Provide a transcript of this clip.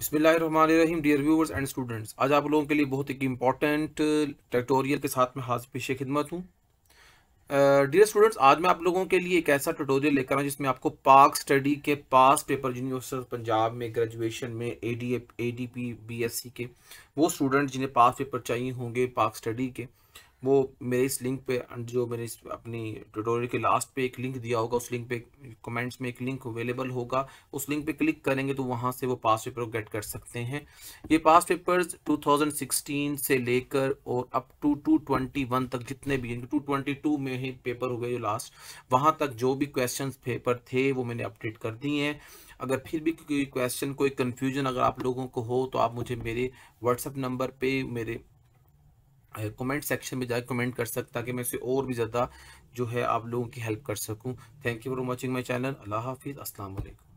बसमीम dear viewers and students आज आप लोगों के लिए बहुत एक इम्पॉर्टेंट ट्यूटोरियल के साथ मैं हाथ पेशे खिदमत हूँ डियर स्टूडेंट्स आज मैं आप लोगों के लिए एक ऐसा ट्यूटोरियल लेकर आऊँ जिसमें आपको पार्क स्टडी के पास पेपर यूनिवर्सिटी ऑफ पंजाब में ग्रेजुएशन में A D A D P B S C के वो स्टूडेंट जिन्हें पास पेपर चाहिए होंगे पार्क स्टडी के वो मेरे इस लिंक पे जो मेरे इस अपनी ट्यूटोरियल के लास्ट पे एक लिंक दिया होगा उस लिंक पे कमेंट्स में एक लिंक अवेलेबल होगा उस लिंक पे क्लिक करेंगे तो वहाँ से वो पास पेपर गेट कर सकते हैं ये पास पेपर्स 2016 से लेकर और अप टू 221 तक जितने भी 222 में ही पेपर हुए जो लास्ट वहाँ तक जो भी क्वेश्चन पेपर थे वो मैंने अपडेट कर दिए हैं अगर फिर भी कोई क्वेश्चन कोई कन्फ्यूजन अगर आप लोगों को हो तो आप मुझे मेरे व्हाट्सअप नंबर पर मेरे कमेंट सेक्शन में जाकर कमेंट कर सकता ताकि मैं इसे और भी ज़्यादा जो है आप लोगों की हेल्प कर सकूं thank you for watching my channel अल्लाह हाफिज़ अस्सलाम वालेकुम